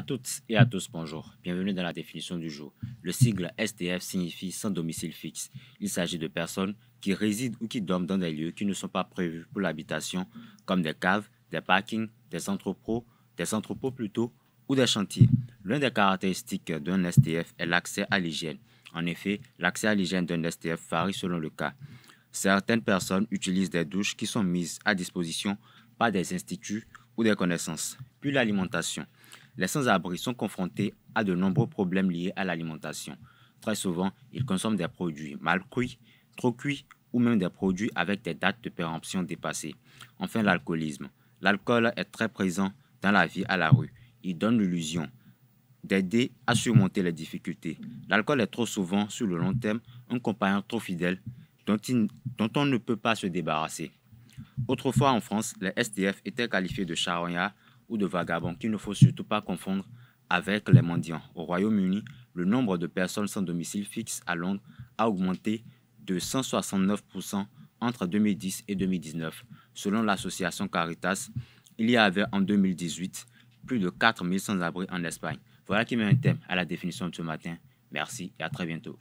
À toutes et à tous, bonjour. Bienvenue dans la définition du jour. Le sigle STF signifie sans domicile fixe. Il s'agit de personnes qui résident ou qui dorment dans des lieux qui ne sont pas prévus pour l'habitation, comme des caves, des parkings, des entrepôts, des entrepôts plutôt, ou des chantiers. L'une des caractéristiques d'un STF est l'accès à l'hygiène. En effet, l'accès à l'hygiène d'un STF varie selon le cas. Certaines personnes utilisent des douches qui sont mises à disposition par des instituts ou des connaissances. Puis l'alimentation les sans-abri sont confrontés à de nombreux problèmes liés à l'alimentation. Très souvent, ils consomment des produits mal cuits, trop cuits ou même des produits avec des dates de péremption dépassées. Enfin, l'alcoolisme. L'alcool est très présent dans la vie à la rue. Il donne l'illusion d'aider à surmonter les difficultés. L'alcool est trop souvent, sur le long terme, un compagnon trop fidèle dont, on ne peut pas se débarrasser. Autrefois en France, les SDF étaient qualifiés de charognards ou de vagabonds qu'il ne faut surtout pas confondre avec les mendiants. Au Royaume-Uni, le nombre de personnes sans domicile fixe à Londres a augmenté de 169% entre 2010 et 2019. Selon l'association Caritas, il y avait en 2018 plus de 000 sans-abri en Espagne. Voilà qui met un thème à la définition de ce matin. Merci et à très bientôt.